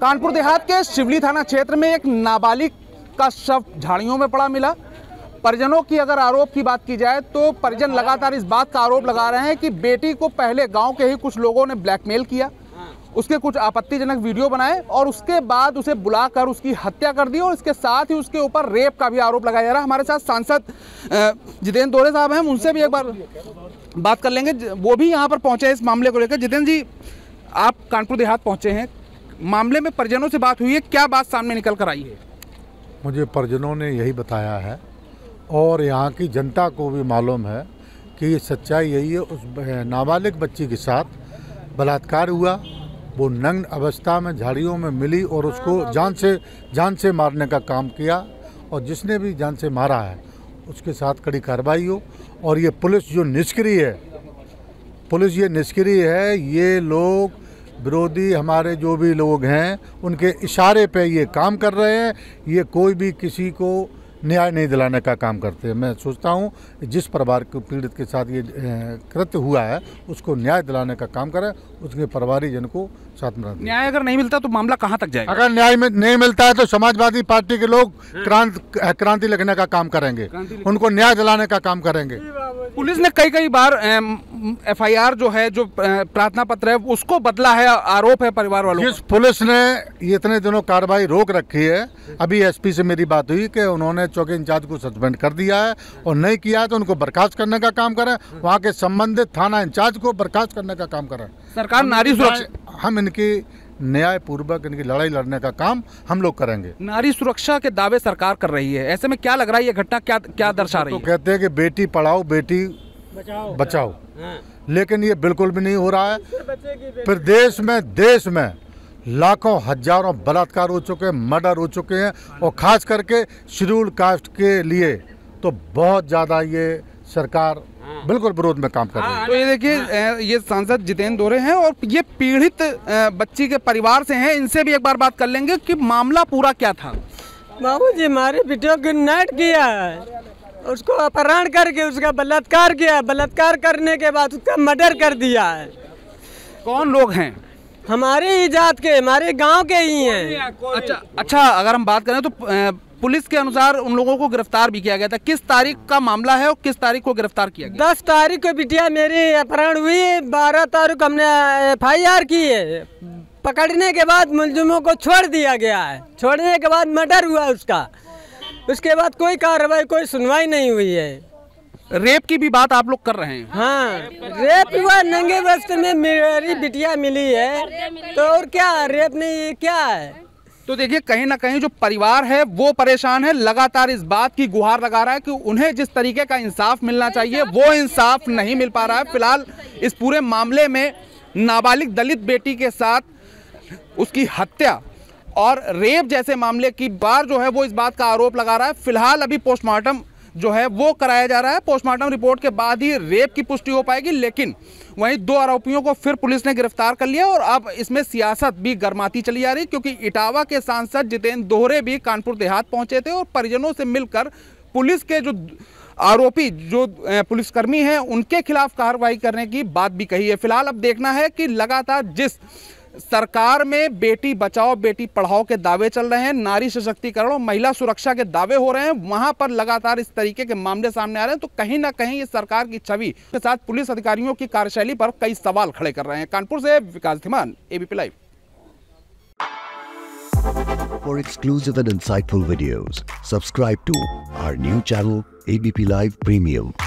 कानपुर देहात के शिवली थाना क्षेत्र में एक नाबालिग का शव झाड़ियों में पड़ा मिला परिजनों की अगर आरोप की बात की जाए तो परिजन लगातार इस बात का आरोप लगा रहे हैं कि बेटी को पहले गांव के ही कुछ लोगों ने ब्लैकमेल किया उसके कुछ आपत्तिजनक वीडियो बनाए और उसके बाद उसे बुलाकर उसकी हत्या कर दी और इसके साथ ही उसके ऊपर रेप का भी आरोप लगाया जा रहा है हमारे साथ सांसद जितेंद्र दोरे साहब हैं उनसे भी एक बार बात कर लेंगे वो भी यहाँ पर पहुँचे इस मामले को लेकर जितेंद्र जी आप कानपुर देहात पहुँचे हैं मामले में परिजनों से बात हुई है क्या बात सामने निकल कर आई है मुझे परिजनों ने यही बताया है और यहाँ की जनता को भी मालूम है कि ये सच्चाई यही है उस नाबालिग बच्ची के साथ बलात्कार हुआ वो नग्न अवस्था में झाड़ियों में मिली और उसको हाँ, जान हाँ। से जान से मारने का काम किया और जिसने भी जान से मारा है उसके साथ कड़ी कार्रवाई हो और ये पुलिस जो निष्क्रिय है पुलिस ये निष्क्रिय है ये लोग विरोधी हमारे जो भी लोग हैं उनके इशारे पे ये काम कर रहे हैं ये कोई भी किसी को न्याय नहीं दिलाने का काम करते हैं मैं सोचता हूँ जिस परिवार को पीड़ित के साथ ये कृत्य हुआ है उसको न्याय दिलाने का काम करें उसके जन को साथ में न्याय अगर नहीं मिलता तो मामला कहाँ तक जाएगा अगर न्याय में नहीं मिलता है तो समाजवादी पार्टी के लोग क्रांति क्रांति लिखने का काम करेंगे उनको न्याय दिलाने का काम करेंगे पुलिस ने कई कई बार एफआईआर जो है जो प्रार्थना पत्र है उसको बदला है आरोप है परिवार वालों जिस पुलिस ने इतने दिनों कार्रवाई रोक रखी है अभी एसपी से मेरी बात हुई कि उन्होंने चौकी इंचार्ज को सस्पेंड कर दिया है और नहीं किया है तो उनको बर्खास्त करने का काम करें वहाँ के संबंधित थाना इंचार्ज को बर्खास्त करने का काम करें सरकार नारी सुरक्षा हम इनकी न्यायपूर्वक इनकी लड़ाई लड़ने का काम हम लोग करेंगे नारी सुरक्षा के दावे सरकार कर रही है ऐसे में क्या लग रहा है ये घटना क्या क्या तो दर्शा रही तो है तो कहते हैं कि बेटी पढ़ाओ बेटी बचाओ बचाओ हाँ। लेकिन ये बिल्कुल भी नहीं हो रहा है प्रदेश में देश में लाखों हजारों बलात्कार हो चुके हैं मर्डर हो चुके हैं और ख़ास करके शेड्यूल कास्ट के लिए तो बहुत ज़्यादा ये सरकार हाँ। बिल्कुल विरोध में काम कर रही है हाँ, तो ये देखिए ये सांसद जितेंद्र दोरे हैं और ये पीड़ित बच्ची के परिवार से हैं इनसे भी एक बार बात कर लेंगे कि मामला पूरा क्या था बाबू जी हमारे बेटियों को किडनेट किया है उसको अपहरण करके उसका बलात्कार किया बलात्कार करने के बाद उसका मर्डर कर दिया है कौन लोग हैं हमारे ही जात के हमारे गांव के ही हैं अच्छा अच्छा अगर हम बात करें तो पुलिस के अनुसार उन लोगों को गिरफ्तार भी किया गया था किस तारीख का मामला है और किस तारीख को गिरफ्तार किया गया दस तारीख को बिटिया मेरी अपहरण हुई बारह तारीख हमने एफ आई आर की है पकड़ने के बाद मुलजुमों को छोड़ दिया गया है छोड़ने के बाद मर्डर हुआ उसका उसके बाद कोई कार्रवाई कोई सुनवाई नहीं हुई है रेप की भी बात आप लोग कर रहे हैं हाँ रेप हुआ नंगे वस्त्र में मेरी बिटिया मिली है तो और क्या रेप नहीं क्या है तो देखिए कहीं ना कहीं जो परिवार है वो परेशान है लगातार इस बात की गुहार लगा रहा है कि उन्हें जिस तरीके का इंसाफ मिलना चाहिए वो इंसाफ नहीं मिल पा रहा है फिलहाल इस पूरे मामले में नाबालिग दलित बेटी के साथ उसकी हत्या और रेप जैसे मामले की बार जो है वो इस बात का आरोप लगा रहा है फिलहाल अभी पोस्टमार्टम जो है वो कराया जा रहा है पोस्टमार्टम रिपोर्ट के बाद ही रेप की पुष्टि हो पाएगी लेकिन वहीं दो आरोपियों को फिर पुलिस ने गिरफ्तार कर लिया और अब इसमें सियासत भी गर्माती चली जा रही क्योंकि इटावा के सांसद जितेंद्र दोहरे भी कानपुर देहात पहुंचे थे और परिजनों से मिलकर पुलिस के जो आरोपी जो पुलिसकर्मी हैं उनके खिलाफ कार्रवाई करने की बात भी कही है फिलहाल अब देखना है कि लगातार जिस सरकार में बेटी बचाओ बेटी पढ़ाओ के दावे चल रहे हैं नारी सशक्तिकरण और महिला सुरक्षा के दावे हो रहे हैं वहां पर लगातार इस तरीके के मामले सामने आ रहे हैं तो कहीं ना कहीं ये सरकार की छवि के साथ पुलिस अधिकारियों की कार्यशैली पर कई सवाल खड़े कर रहे हैं कानपुर से Vikas Dhiman ABP live for exclusive and insightful videos, subscribe to our new channel ABP Live